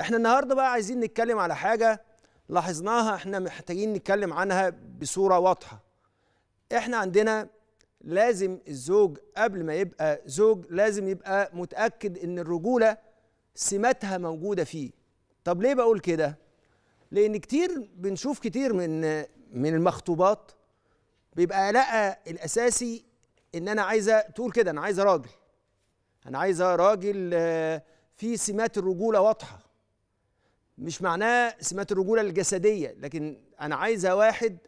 احنا النهارده بقى عايزين نتكلم على حاجه لاحظناها احنا محتاجين نتكلم عنها بصوره واضحه احنا عندنا لازم الزوج قبل ما يبقى زوج لازم يبقى متاكد ان الرجوله سماتها موجوده فيه طب ليه بقول كده لان كتير بنشوف كتير من من المخطوبات بيبقى لقى الاساسي ان انا عايزه تقول كده انا عايزه راجل انا عايزه راجل آه، في سمات الرجوله واضحه مش معناه سمات الرجوله الجسديه لكن انا عايزه واحد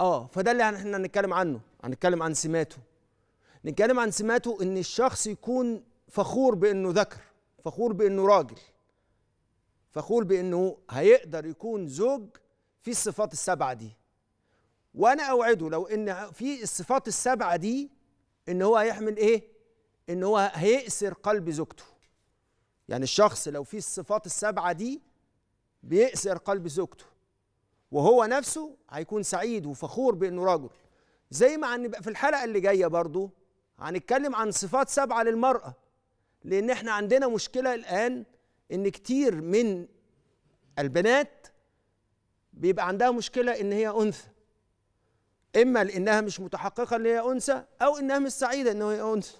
اه فده اللي احنا هنتكلم عنه هنتكلم عن سماته نتكلم عن سماته ان الشخص يكون فخور بانه ذكر فخور بانه راجل فخور بانه هيقدر يكون زوج في الصفات السبعه دي وانا اوعده لو ان في الصفات السبعه دي ان هو هيحمل ايه ان هو هيأسر قلب زوجته يعني الشخص لو في الصفات السبعه دي بيأسر قلب زوجته وهو نفسه هيكون سعيد وفخور بانه رجل زي ما هنبقى في الحلقه اللي جايه برضو هنتكلم عن صفات سبعه للمراه لان احنا عندنا مشكله الان ان كتير من البنات بيبقى عندها مشكله ان هي انثى اما لانها مش متحققه ان هي انثى او انها مش سعيده ان هي انثى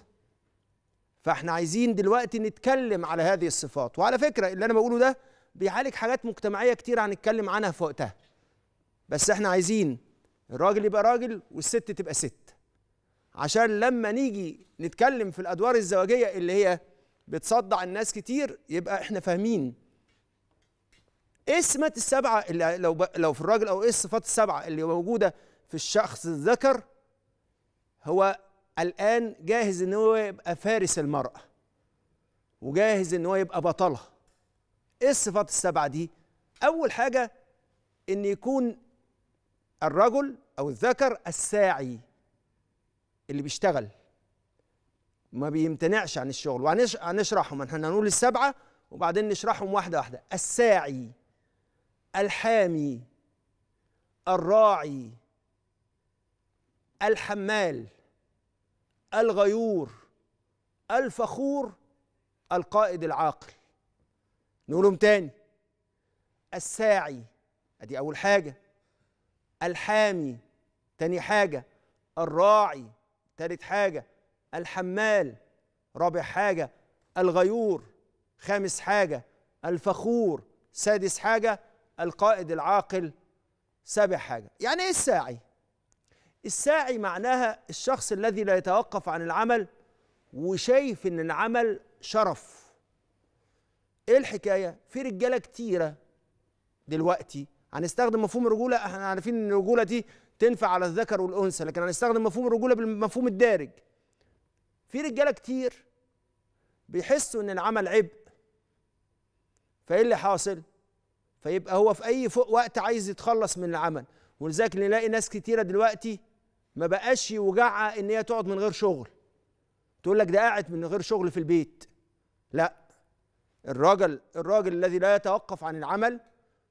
فاحنا عايزين دلوقتي نتكلم على هذه الصفات وعلى فكره اللي انا بقوله ده بيعالج حاجات مجتمعيه كتير هنتكلم عنها في وقتها بس احنا عايزين الراجل يبقى راجل والست تبقى ست عشان لما نيجي نتكلم في الادوار الزواجيه اللي هي بتصدع الناس كتير يبقى احنا فاهمين ايه السمات السبعه اللي لو ب... لو في الراجل او ايه الصفات السبعه اللي موجوده في الشخص الذكر هو الان جاهز ان هو يبقى فارس المراه وجاهز ان هو يبقى بطلها ايه الصفات السبعه دي اول حاجه ان يكون الرجل او الذكر الساعي اللي بيشتغل ما بيمتنعش عن الشغل وهنشرحهم احنا هنقول السبعه وبعدين نشرحهم واحده واحده الساعي الحامي الراعي الحمال الغيور الفخور القائد العاقل نقولهم تاني الساعي ادي اول حاجه الحامي تاني حاجه الراعي تالت حاجه الحمال رابع حاجه الغيور خامس حاجه الفخور سادس حاجه القائد العاقل سابع حاجه يعني ايه الساعي الساعي معناها الشخص الذي لا يتوقف عن العمل وشايف ان العمل شرف ايه الحكايه في رجاله كتيره دلوقتي هنستخدم مفهوم الرجوله احنا عارفين ان الرجوله دي تنفع على الذكر والانثى لكن هنستخدم مفهوم الرجوله بالمفهوم الدارج في رجاله كتير بيحسوا ان العمل عبء فايه اللي حاصل فيبقى هو في اي فوق وقت عايز يتخلص من العمل ولذلك نلاقي ناس كتيره دلوقتي ما بقاش يوجعها ان هي تقعد من غير شغل تقول لك ده قاعد من غير شغل في البيت لا الراجل الراجل الذي لا يتوقف عن العمل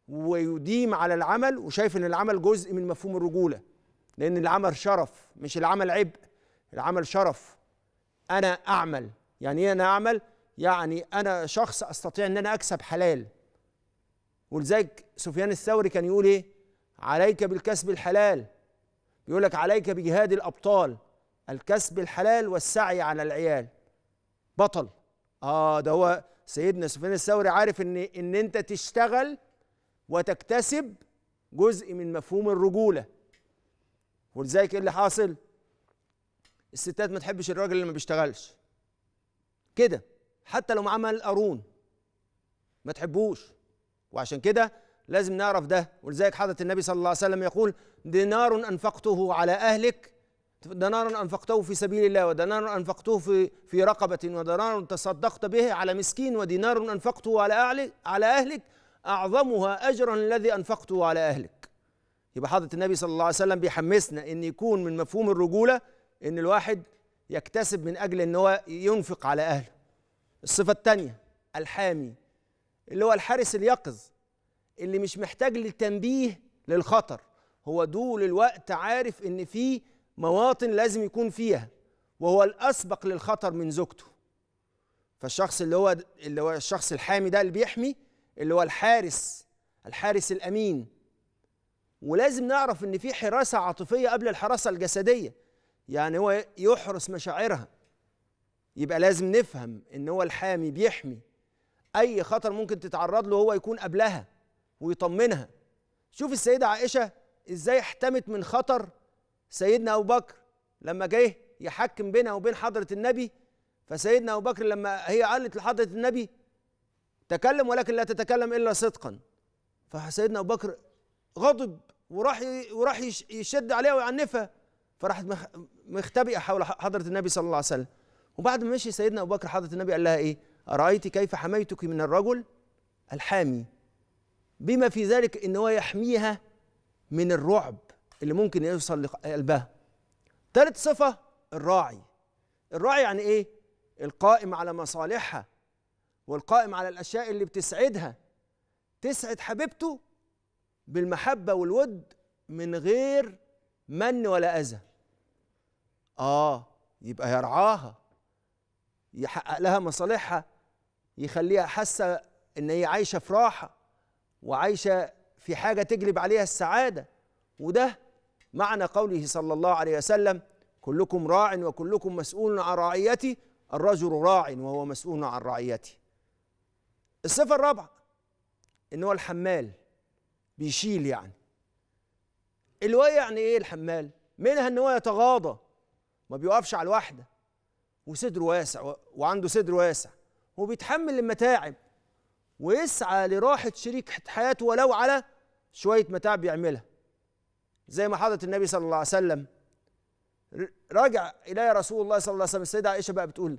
ويديم على العمل وشايف ان العمل جزء من مفهوم الرجوله لان العمل شرف مش العمل عبء العمل شرف انا اعمل يعني ايه انا اعمل يعني انا شخص استطيع ان انا اكسب حلال ولذلك سفيان الثوري كان يقول ايه عليك بالكسب الحلال بيقول لك عليك بجهاد الابطال الكسب الحلال والسعي على العيال بطل اه ده هو سيدنا سفيان الثوري عارف ان ان انت تشتغل وتكتسب جزء من مفهوم الرجوله ولذلك ايه اللي حاصل الستات ما تحبش الراجل اللي ما بيشتغلش كده حتى لو عمل قارون ما تحبوش وعشان كده لازم نعرف ده ولذلك حضرة النبي صلى الله عليه وسلم يقول دينار أنفقته على أهلك دنار أنفقته في سبيل الله ودنار أنفقته في في رقبة ودنار تصدقت به على مسكين ودينار أنفقته على على أهلك أعظمها أجرا الذي أنفقته على أهلك يبقى حضرة النبي صلى الله عليه وسلم بيحمسنا إن يكون من مفهوم الرجولة إن الواحد يكتسب من أجل إن هو ينفق على أهله الصفة الثانية الحامي اللي هو الحارس اليقظ اللي مش محتاج للتنبيه للخطر هو دول الوقت عارف إن فيه مواطن لازم يكون فيها وهو الاسبق للخطر من زوجته فالشخص اللي هو اللي هو الشخص الحامي ده اللي بيحمي اللي هو الحارس الحارس الامين ولازم نعرف ان في حراسه عاطفيه قبل الحراسه الجسديه يعني هو يحرس مشاعرها يبقى لازم نفهم ان هو الحامي بيحمي اي خطر ممكن تتعرض له هو يكون قبلها ويطمنها شوف السيده عائشه ازاي احتمت من خطر سيدنا أبو بكر لما جه يحكم بينها وبين حضرة النبي فسيدنا أبو بكر لما هي قالت لحضرة النبي تكلم ولكن لا تتكلم إلا صدقا فسيدنا أبو بكر غضب وراح وراح يشد عليها ويعنفها فراحت مختبئة حول حضرة النبي صلى الله عليه وسلم وبعد ما مشي سيدنا أبو بكر حضرة النبي قال لها إيه أرأيت كيف حميتك من الرجل الحامي بما في ذلك ان هو يحميها من الرعب اللي ممكن يوصل لقلبها ثالث صفة الراعي الراعي يعني ايه القائم على مصالحها والقائم على الأشياء اللي بتسعدها تسعد حبيبته بالمحبة والود من غير من ولا أذى آه يبقى يرعاها يحقق لها مصالحها يخليها حاسة إن هي عايشة في راحة وعايشة في حاجة تجلب عليها السعادة وده معنى قوله صلى الله عليه وسلم كلكم راع وكلكم مسؤول عن رعيته الرجل راع وهو مسؤول عن رعيته الصفة الرابعة إن هو الحمال بيشيل يعني الواية يعني إيه الحمال؟ منها إن هو يتغاضى ما بيقفش على الواحدة وصدره واسع وعنده صدر واسع وبيتحمل المتاعب ويسعى لراحة شريك حياته ولو على شوية متاعب بيعملها زي ما حضرة النبي صلى الله عليه وسلم رجع إلي رسول الله صلى الله عليه وسلم السيدة عائشة بقى بتقول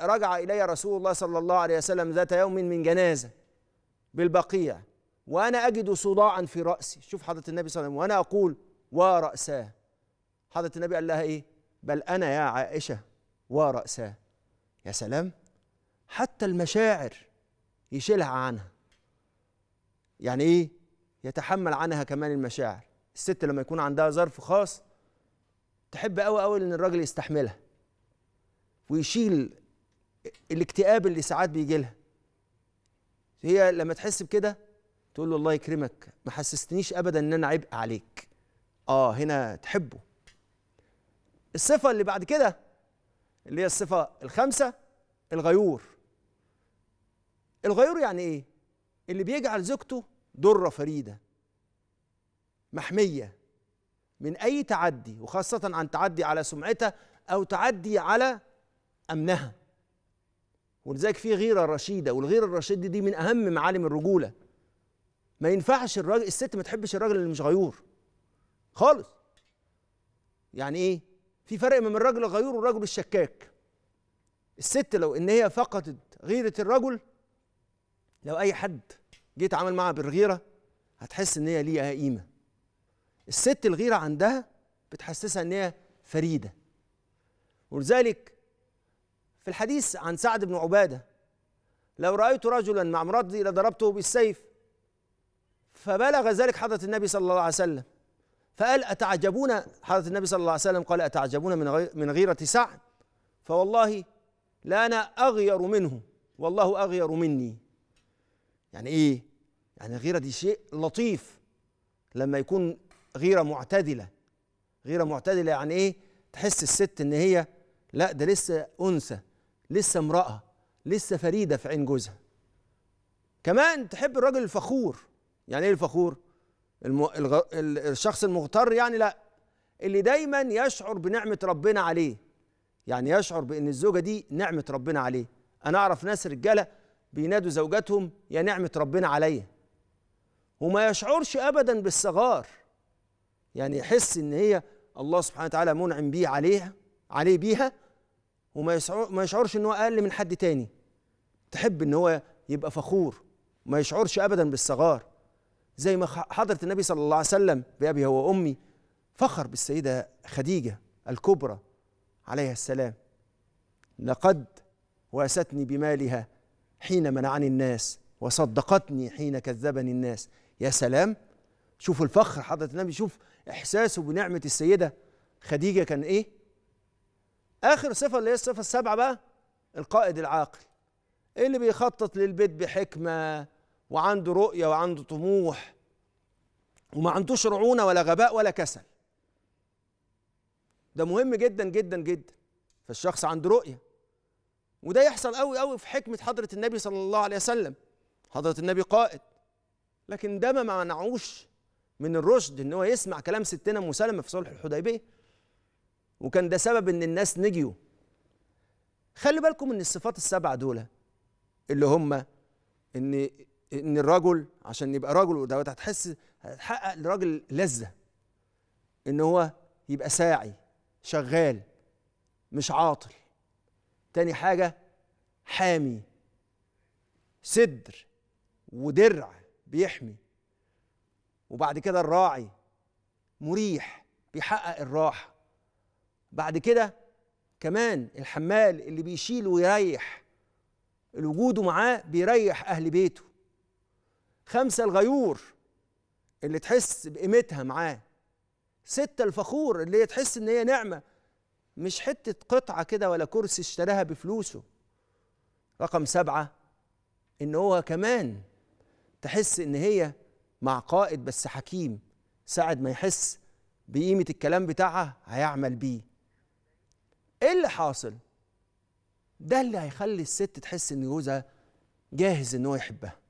رجع إلي رسول الله صلى الله عليه وسلم ذات يوم من جنازة بالبقيع وأنا أجد صداعا في رأسي شوف حضرة النبي صلى الله عليه وسلم وأنا أقول ورأساه حضرة النبي قال لها إيه بل أنا يا عائشة ورأساه يا سلام حتى المشاعر يشيلها عنها يعني إيه يتحمل عنها كمان المشاعر الست لما يكون عندها ظرف خاص تحب قوي قوي ان الراجل يستحملها ويشيل الاكتئاب اللي ساعات بيجي لها هي لما تحس بكده تقول له الله يكرمك ما حسستنيش ابدا ان انا عبء عليك اه هنا تحبه الصفه اللي بعد كده اللي هي الصفه الخامسه الغيور الغيور يعني ايه اللي بيجعل زوجته ضره فريده محميه من اي تعدي وخاصه عن تعدي على سمعتها او تعدي على امنها ولذلك في غيره رشيده والغيره الرشيده دي من اهم معالم الرجوله ما ينفعش الراجل الست ما تحبش الراجل اللي مش غيور خالص يعني ايه في فرق ما بين الراجل الغيور والرجل الشكاك الست لو ان هي فقدت غيره الرجل لو اي حد جيت عمل معها بالغيره هتحس ان هي ليها قيمه الست الغيرة عندها بتحسسها ان هي فريدة ولذلك في الحديث عن سعد بن عبادة لو رأيت رجلا مع امرأتي لضربته بالسيف فبلغ ذلك حضرة النبي صلى الله عليه وسلم فقال أتعجبون حضرة النبي صلى الله عليه وسلم قال أتعجبون من من غيرة سعد فوالله لا أنا أغير منه والله أغير مني يعني إيه يعني الغيرة دي شيء لطيف لما يكون غيره معتدله غيره معتدله يعني ايه تحس الست ان هي لا ده لسه انثى لسه امراه لسه فريده في عين جوزها كمان تحب الراجل الفخور يعني ايه الفخور الم... الغ... الشخص المغتر يعني لا اللي دايما يشعر بنعمه ربنا عليه يعني يشعر بان الزوجه دي نعمه ربنا عليه انا اعرف ناس رجاله بينادوا زوجاتهم يا نعمه ربنا عليا وما يشعرش ابدا بالصغار يعني يحس ان هي الله سبحانه وتعالى منعم بيه عليها عليه بيها وما يشعر ما يشعرش ان هو اقل من حد تاني تحب ان هو يبقى فخور ما يشعرش ابدا بالصغار زي ما حضرة النبي صلى الله عليه وسلم بأبي هو وأمي فخر بالسيدة خديجة الكبرى عليها السلام لقد واستني بمالها حين منعني الناس وصدقتني حين كذبني الناس يا سلام شوفوا الفخر حضرة النبي شوف إحساسه بنعمة السيدة خديجة كان إيه؟ آخر صفة اللي هي الصفة السابعة بقى القائد العاقل اللي بيخطط للبيت بحكمة وعنده رؤية وعنده طموح وما عندوش رعونة ولا غباء ولا كسل ده مهم جدا جدا جدا فالشخص عنده رؤية وده يحصل قوي قوي في حكمة حضرة النبي صلى الله عليه وسلم حضرة النبي قائد لكن ده ما معنعوش من الرشد ان هو يسمع كلام ستنا مسلمه في صلح الحديبيه وكان ده سبب ان الناس نجيوا خلي بالكم ان الصفات السبعه دول اللي هم ان ان الرجل عشان يبقى رجل ودوت هتحس هتحقق لراجل لذه ان هو يبقى ساعي شغال مش عاطل تاني حاجه حامي صدر ودرع بيحمي وبعد كده الراعي مريح بيحقق الراحه بعد كده كمان الحمال اللي بيشيل ويريح الوجود معاه بيريح اهل بيته خمسه الغيور اللي تحس بقيمتها معاه ستة الفخور اللي هي تحس ان هي نعمة مش حتة قطعة كده ولا كرسي اشتراها بفلوسه رقم سبعة ان هو كمان تحس ان هي مع قائد بس حكيم ساعد ما يحس بقيمة الكلام بتاعها هيعمل بيه ايه اللي حاصل ده اللي هيخلي الست تحس ان جوزها جاهز ان هو يحبها